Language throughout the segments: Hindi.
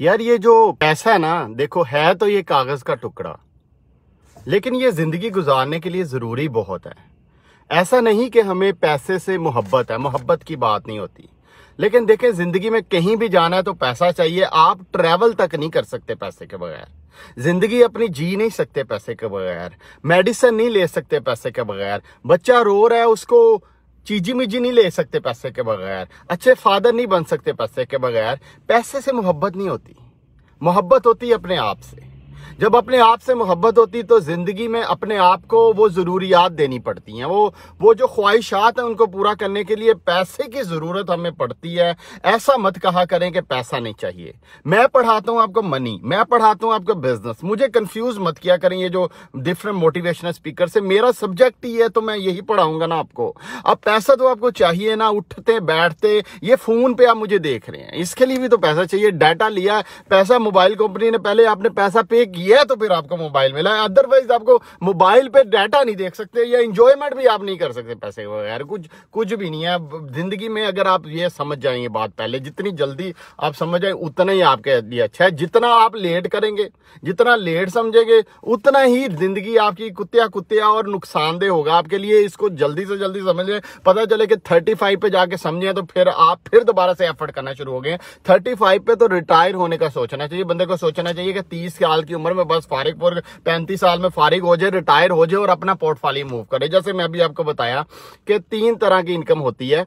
यार ये जो पैसा है ना देखो है तो ये कागज का टुकड़ा लेकिन ये जिंदगी गुजारने के लिए जरूरी बहुत है ऐसा नहीं कि हमें पैसे से मोहब्बत है मोहब्बत की बात नहीं होती लेकिन देखें जिंदगी में कहीं भी जाना है तो पैसा चाहिए आप ट्रैवल तक नहीं कर सकते पैसे के बगैर जिंदगी अपनी जी नहीं सकते पैसे के बगैर मेडिसिन नहीं ले सकते पैसे के बगैर बच्चा रो रहा है उसको चीजी मिजी नहीं ले सकते पैसे के बगैर अच्छे फादर नहीं बन सकते पैसे के बगैर पैसे से मोहब्बत नहीं होती मोहब्बत होती है अपने आप से जब अपने आप से मोहब्बत होती तो ज़िंदगी में अपने आप को वो ज़रूरियात देनी पड़ती हैं वो वो जो ख्वाहिशात हैं उनको पूरा करने के लिए पैसे की ज़रूरत हमें पड़ती है ऐसा मत कहा करें कि पैसा नहीं चाहिए मैं पढ़ाता हूँ आपको मनी मैं पढ़ाता हूँ आपको बिजनेस मुझे कन्फ्यूज़ मत किया करें ये जो डिफरेंट मोटिवेशनल स्पीकर से मेरा सब्जेक्ट ही है तो मैं यही पढ़ाऊंगा ना आपको अब पैसा तो आपको चाहिए ना उठते बैठते ये फ़ोन पे आप मुझे देख रहे हैं इसके लिए भी तो पैसा चाहिए डाटा लिया पैसा मोबाइल कंपनी ने पहले आपने पैसा पे किया किया है तो फिर आपको मोबाइल मिला है अदरवाइज आपको मोबाइल पे डाटा नहीं देख सकते या इंजॉयमेंट भी आप नहीं कर सकते पैसे वगैरह कुछ कुछ भी नहीं है जिंदगी में अगर आप ये समझ जाएंगे बात पहले जितनी जल्दी आप समझ जाए उतना ही आपके लिए अच्छा है जितना आप लेट करेंगे जितना लेट समझेंगे उतना ही जिंदगी आपकी कुत्तिया कुत्तिया और नुकसानदेह होगा आपके लिए इसको जल्दी से जल्दी समझ लें पता चले कि थर्टी फाइव पे जाके समझे तो फिर आप फिर दोबारा से एफर्ट करना शुरू हो गए थर्टी फाइव पे तो रिटायर होने का सोचना चाहिए बंदे को सोचना चाहिए कि तीस साल की उम्र में बस फारिक पैंतीस साल में फारिग हो जाए रिटायर हो जाए और अपना पोर्टफोलियो मूव करे जैसे मैं अभी आपको बताया कि तीन तरह की इनकम होती है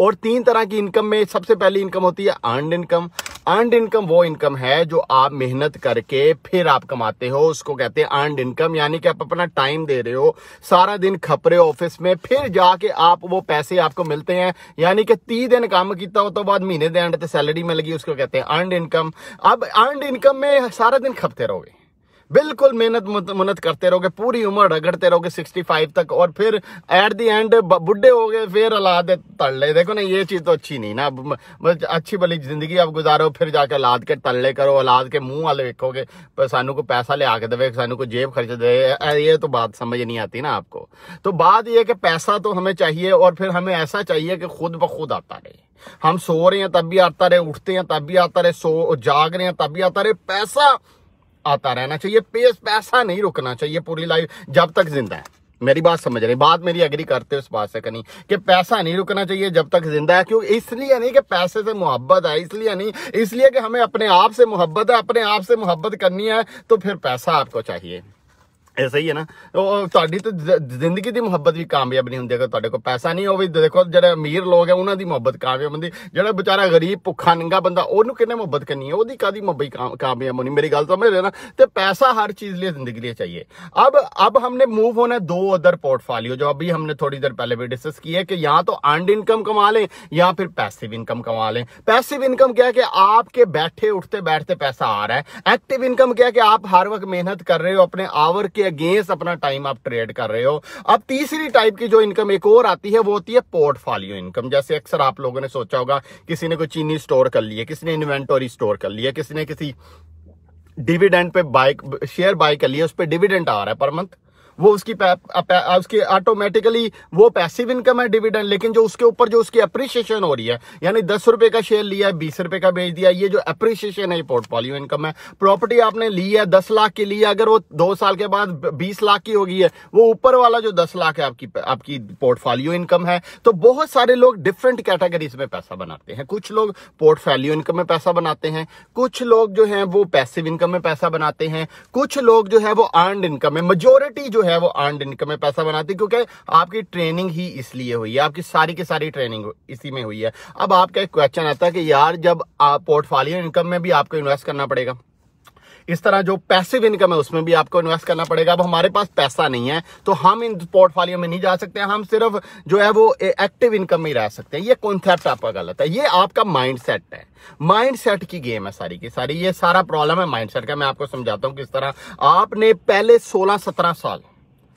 और तीन तरह की इनकम में सबसे पहली इनकम होती है अर्न इनकम अर्न इनकम वो इनकम है जो आप मेहनत करके फिर आप कमाते हो उसको कहते हैं अर्न इनकम यानी कि आप अपना टाइम दे रहे हो सारा दिन खप रहे हो ऑफिस में फिर जाके आप वो पैसे आपको मिलते हैं यानी कि तीस दिन काम किया तो बाद महीने दे एंड सैलरी में लगी उसको कहते हैं अर्न इनकम अब अर्न इनकम में सारा दिन खपते रहोगे बिल्कुल मेहनत मुनत करते रहोगे पूरी उम्र रगड़ते रहोगे सिक्सटी फाइव तक और फिर एट दी एंड बुढ़े हो गए फिर अलाद तल ले देखो ना ये चीज तो अच्छी नहीं ना बस अच्छी भली जिंदगी आप गुजारो फिर जाके अलाद के तल्ले करो अलाद के मुंह वाले देखोगे सानू को पैसा ले आके दे सानू को जेब खर्च दे ये तो बात समझ नहीं आती ना आपको तो बात यह कि पैसा तो हमें चाहिए और फिर हमें ऐसा चाहिए कि खुद ब खुद आता रहे हम सो रहे हैं तब भी आता रहे उठते हैं तब भी आता रहे सो जाग रहे हैं तब भी आता रहे पैसा आता रहना चाहिए पेस पैसा नहीं रुकना चाहिए पूरी लाइफ जब तक जिंदा है मेरी बात समझ रहे बात मेरी एग्री करते हो इस बात से कहीं कि पैसा नहीं रुकना चाहिए जब तक जिंदा है क्यों इसलिए नहीं कि पैसे से मोहब्बत है इसलिए नहीं इसलिए कि हमें अपने आप से मोहब्बत है अपने आप से मोहब्बत करनी है तो फिर पैसा आपको चाहिए सही है ना तो ਉਹ ਤੁਹਾਡੀ ਤੇ ਜ਼ਿੰਦਗੀ ਦੀ ਮੁਹੱਬਤ ਵੀ ਕਾਮਯਾਬ ਨਹੀਂ ਹੁੰਦੀ ਅਗਰ ਤੁਹਾਡੇ ਕੋਲ ਪੈਸਾ ਨਹੀਂ ਹੋਵੇ ਦੇਖੋ ਜਿਹੜੇ ਅਮੀਰ ਲੋਕ ਹੈ ਉਹਨਾਂ ਦੀ ਮੁਹੱਬਤ ਕਾਮਯਾਬ ਹੁੰਦੀ ਜਿਹੜਾ ਵਿਚਾਰਾ ਗਰੀਬ ਭੁੱਖਾ ਨੰਗਾ ਬੰਦਾ ਉਹਨੂੰ ਕਿੰਨੇ ਮੁਹੱਬਤ ਕਰਨੀ ਹੈ ਉਹਦੀ कामयाब होनी मेरी गल समझ रहे तो पैसा हर चीज लिए जिंदगी लिए चाहिए अब अब हमने मूव होना है दो अदर पोर्टफोलियो जो अभी हमने थोड़ी देर पहले भी डिस्कस की है कि या तो अंड इनकम कमा लें या फिर पैसिव इनकम कमा लें पैसिव इनकम क्या है कि आपके बैठे उठते बैठते पैसा आ रहा है एक्टिव इनकम क्या है कि आप हर वक्त मेहनत कर रहे हो अपने आवर के अगेंस्ट अपना टाइम आप ट्रेड कर रहे हो अब तीसरी टाइप की जो इनकम एक और आती है वो होती है पोर्टफोलियो इनकम जैसे अक्सर आप लोगों ने सोचा होगा किसी ने कोई चीनी स्टोर कर लिया किसी ने इन्वेंटोरी स्टोर कर लिया किसी ने किसी dividend pay bike share bye कर लिया उस पर डिविडेंड आ रहा है पर मंथ वो उसकी उसकी ऑटोमेटिकली वो पैसिव इनकम है डिविडेंड लेकिन जो उसके ऊपर जो उसकी अप्रिसिएशन हो रही है यानी दस रुपए का शेयर लिया है बीस रुपए का बेच दिया ये जो अप्रिसिएशन है पोर्टफोलियो इनकम है प्रॉपर्टी आपने ली है दस लाख की ली है अगर वो दो साल के बाद बीस लाख की होगी है वो ऊपर वाला जो दस लाख है आपकी आपकी पोर्टफोलियो इनकम है तो बहुत सारे लोग डिफरेंट कैटेगरीज में पैसा बनाते हैं कुछ लोग पोर्टफोलियो इनकम में पैसा बनाते हैं कुछ लोग जो है वो पैसिव इनकम में पैसा बनाते हैं कुछ लोग जो है वो अर्न इनकम है मेजोरिटी जो है वो अर्न इनकम में पैसा बनाती है क्योंकि आपकी ट्रेनिंग ही इसलिए हुई है आपकी सारी की सारी ट्रेनिंग इसी में हुई है अब आपका एक क्वेश्चन आता है कि यार जब आप पोर्टफोलियो इनकम में भी आपको इन्वेस्ट करना पड़ेगा इस तरह जो पैसिव इनकम है उसमें भी आपको इन्वेस्ट करना पड़ेगा अब हमारे पास पैसा नहीं है तो हम इन पोर्टफोलियो में नहीं जा सकते हम सिर्फ जो है वो एक्टिव इनकम में ही रह सकते हैं ये कॉन्सेप्ट आपका गलत है ये आपका माइंड सेट है माइंड सेट की गेम है सारी की सारी ये सारा प्रॉब्लम है माइंड सेट का मैं आपको समझाता हूँ किस तरह आपने पहले सोलह सत्रह साल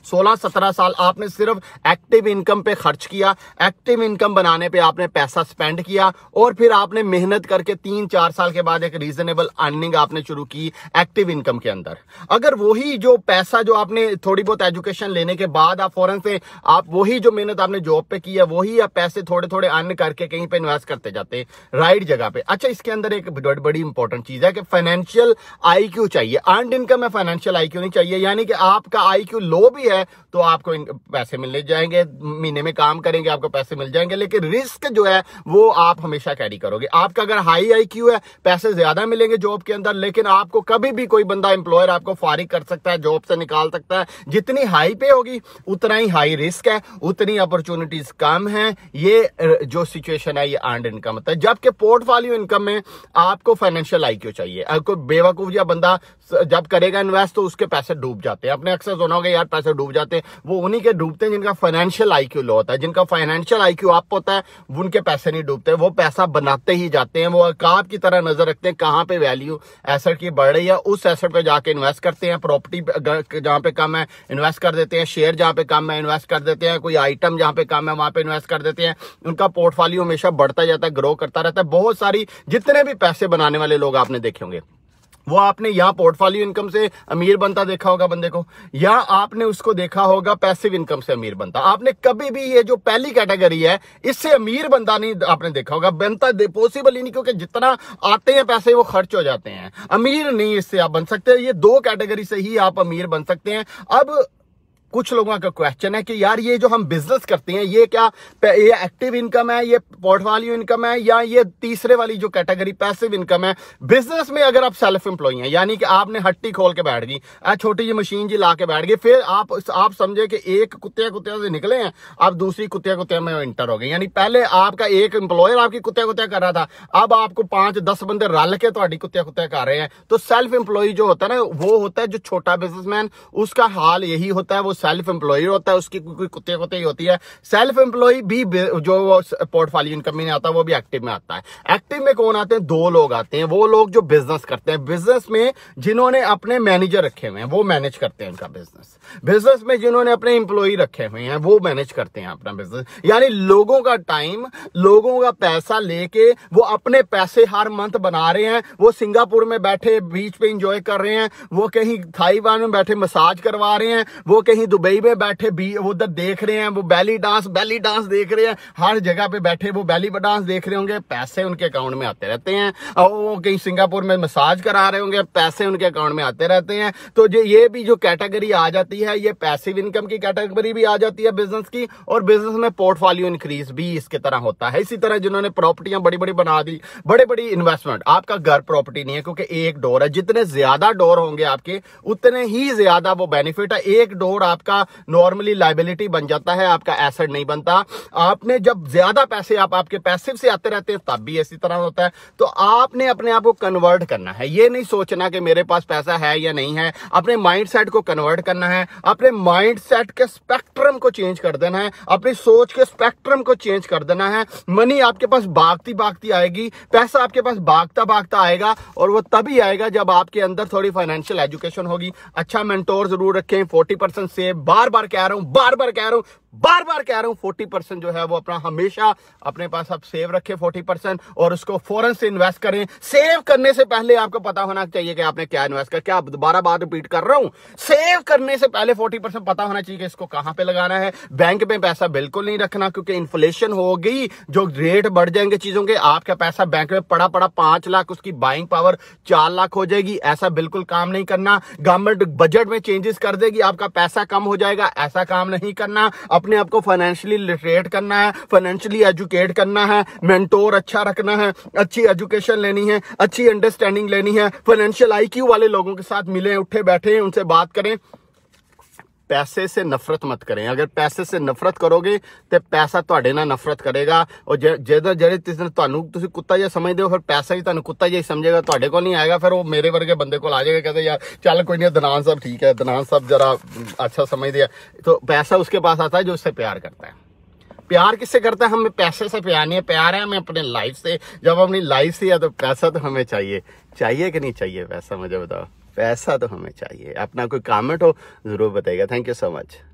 सोलह सत्रह साल आपने सिर्फ एक्टिव इनकम पे खर्च किया एक्टिव इनकम बनाने पे आपने पैसा स्पेंड किया और फिर आपने मेहनत करके तीन चार साल के बाद एक रीजनेबल अर्निंग आपने शुरू की एक्टिव इनकम के अंदर अगर वही जो पैसा जो आपने थोड़ी बहुत एजुकेशन लेने के बाद आप फॉरन से आप वही जो मेहनत आपने जॉब पे की है वही आप पैसे थोड़े थोड़े अर्न करके कहीं पर इन्वेस्ट करते जाते राइट जगह पे अच्छा इसके अंदर एक बड़ी इंपॉर्टेंट चीज है कि फाइनेंशियल आई चाहिए अर्न इनकम है फाइनेंशियल आई नहीं चाहिए यानी कि आपका आई लो भी है है तो आपको पैसे मिलने जाएंगे महीने में काम करेंगे आपको पैसे मिल जाएंगे लेकिन रिस्क जो है वो आप हमेशा कैरी करोगे आपका अगर हाई आई क्यू है पैसे ज्यादा मिलेंगे जॉब के अंदर लेकिन आपको कभी भी कोई बंदा एम्प्लॉयर आपको फारिग कर सकता है जॉब से निकाल सकता है जितनी हाई पे होगी उतना ही हाई रिस्क है उतनी अपॉर्चुनिटीज कम है ये जो सिचुएशन है ये अर्ड इनकम होता है जबकि पोर्टफोलियो इनकम में आपको फाइनेंशियल आई क्यू चाहिए अगर कोई बेवकूफ या बंदा जब करेगा इन्वेस्ट तो उसके पैसे डूब जाते हैं अपने अक्सर सुना होगा यार पैसे डूब डूब जाते हैं वो उन्हीं के डूबते हैं जिनका फाइनेंशियल आई लो होता है जिनका फाइनेंशियल आई क्यू अप होता है उनके पैसे नहीं डूबते वो पैसा बनाते ही जाते हैं वो अकाब की तरह नजर रखते हैं कहाँ पे वैल्यू एसेट की बढ़ रही है उस एसेट पर जाके इन्वेस्ट करते हैं प्रॉपर्टी जहाँ पे कम है इन्वेस्ट कर देते हैं शेयर जहाँ पे कम है इन्वेस्ट कर देते हैं कोई आइटम जहाँ पे कम है वहां पे इन्वेस्ट कर देते हैं उनका पोर्टफोलियो हमेशा बढ़ता जाता है ग्रो करता रहता है बहुत सारी जितने भी पैसे बनाने वाले लोग आपने देखे होंगे वो आपने यहाँ पोर्टफोलियो इनकम से अमीर बनता देखा होगा बंदे को या आपने उसको देखा होगा पैसिव इनकम से अमीर बनता आपने कभी भी ये जो पहली कैटेगरी है इससे अमीर बनता नहीं आपने देखा होगा बनता पॉसिबल ही नहीं क्योंकि जितना आते हैं पैसे वो खर्च हो जाते हैं अमीर नहीं इससे आप बन सकते ये दो कैटेगरी से ही आप अमीर बन सकते हैं अब कुछ लोगों का क्वेश्चन है कि यार ये जो हम बिजनेस करते हैं ये क्या ये एक्टिव इनकम है ये पोर्टफोलियो इनकम है या ये तीसरे वाली जो कैटेगरी पैसिव इनकम है बिजनेस में अगर आप सेल्फ एम्प्लॉय हैं यानी कि आपने हट्टी खोल के बैठ गई छोटी जी मशीन जी ला के बैठ गई फिर आप आप समझे कि एक कुत्ते कुत्ते से निकले हैं आप दूसरी कुत्ते कुत्ते में इंटर हो गए यानी पहले आपका एक एम्प्लॉयर आपकी कुत्ते कुत्ते कर रहा था अब आपको पांच दस बंदे रल के थोड़ी कुत्ते कुत्ते कर रहे हैं तो सेल्फ एम्प्लॉय जो होता है ना वो होता है जो छोटा बिजनेसमैन उसका हाल यही होता है वो सेल्फ एम्प्लॉय होता है उसकी कोई कुत्ते कुत्ते ही होती है सेल्फ एम्प्लॉय भी जो पोर्टफोलियो इनकम में आता है वो भी एक्टिव में आता है एक्टिव में कौन आते हैं दो लोग आते हैं वो लोग जो बिजनेस करते हैं बिजनेस में जिन्होंने अपने मैनेजर रखे हुए हैं वो मैनेज करते हैं उनका बिजनेस बिजनेस में जिन्होंने अपने इंप्लॉई रखे हुए हैं वो मैनेज करते हैं अपना बिजनेस यानी लोगों का टाइम लोगों का पैसा लेके वो अपने पैसे हर मंथ बना रहे हैं वो सिंगापुर में बैठे बीच पे इंजॉय कर रहे हैं वो कहीं ताइवान में बैठे मसाज करवा रहे हैं वो कहीं आदमी दुबई में बैठे भी उधर देख रहे हैं वो बैली डांस बैली डांस देख रहे हैं हर जगह पे बैठे वो बैली डांस देख रहे होंगे पैसे उनके अकाउंट में आते रहते हैं और वो कहीं सिंगापुर में मसाज करा रहे होंगे पैसे उनके अकाउंट में आते रहते हैं तो जो ये भी जो कैटेगरी आ जाती है ये पैसिव इनकम की कैटेगरी भी आ जाती है बिजनेस की और बिजनेस में पोर्टफोलियो इंक्रीज भी इसके तरह होता है इसी तरह जिन्होंने प्रॉपर्टियां बड़ी बड़ी बना दी बड़े बड़ी इन्वेस्टमेंट आपका घर प्रॉपर्टी नहीं है क्योंकि एक डोर है जितने ज्यादा डोर होंगे आपके उतने ही ज्यादा वो बेनिफिट है एक डोर आप आपका नॉर्मली लाइबिलिटी बन जाता है आपका एसेट नहीं बनता आपने जब ज्यादा पैसे आप आपके पैसिव से आते रहते हैं तब भी इसी तरह होता है तो आपने अपने आप को कन्वर्ट करना है ये नहीं सोचना कि मेरे पास पैसा है या नहीं है अपने माइंडसेट को कन्वर्ट करना है अपने माइंडसेट के स्पेक्ट्रम को चेंज कर देना है अपनी सोच के स्पेक्ट्रम को चेंज कर देना है मनी आपके पास भागती भागती आएगी पैसा आपके पास भागता भागता आएगा और वो तभी आएगा जब आपके अंदर थोड़ी फाइनेंशियल एजुकेशन होगी अच्छा मेंटोर जरूर रखें 40 परसेंट से बार बार कह रहा हूं बार बार कह रहा हूं बार बार कह रहा हूं फोर्टी परसेंट जो है वो अपना हमेशा अपने पास आप सेव रखें फोर्टी परसेंट और उसको फॉरन से इन्वेस्ट करें सेव करने से पहले आपको पता होना चाहिए कि आपने क्या इन्वेस्ट कर क्या दोबारा बात रिपीट कर रहा हूं सेव करने से पहले फोर्टी परसेंट पता होना चाहिए कि इसको कहां पे लगाना है बैंक में पैसा बिल्कुल नहीं रखना क्योंकि इन्फ्लेशन हो गई जो रेट बढ़ जाएंगे चीजों के आपका पैसा बैंक में पड़ा पड़ा पांच लाख उसकी बाइंग पावर चार लाख हो जाएगी ऐसा बिल्कुल काम नहीं करना गवर्नमेंट बजट में चेंजेस कर देगी आपका पैसा कम हो जाएगा ऐसा काम नहीं करना अपने अपने आप को फाइनेंशियली लिटरेट करना है फाइनेंशियली एजुकेट करना है मेंटोर अच्छा रखना है अच्छी एजुकेशन लेनी है अच्छी अंडरस्टैंडिंग लेनी है फाइनेंशियल आईक्यू वाले लोगों के साथ मिले उठे बैठे उनसे बात करें पैसे से नफरत मत करें अगर पैसे से नफरत करोगे तो पैसा थोड़े ना नफरत करेगा और जे जो जिस दिन तुम कुत्ता जहाँ समझते हो फिर पैसा ही तुम कुत्ता जहा समझेगा थोड़े को नहीं आएगा फिर वो मेरे वर्ग के बंद को आ जाएगा कहते यार चल कोई नहीं दनान साहब ठीक है दनान साहब जरा अच्छा समझते हैं तो पैसा उसके पास आता है जो उससे प्यार करता है प्यार किससे करता है हमें पैसे से प्यार नहीं है प्यार है हमें अपने लाइफ से जब अपनी लाइफ से या तो पैसा तो हमें चाहिए चाहिए कि नहीं चाहिए पैसा मुझे बताओ पैसा तो हमें चाहिए अपना कोई कमेंट हो तो ज़रूर बताइएगा थैंक यू सो मच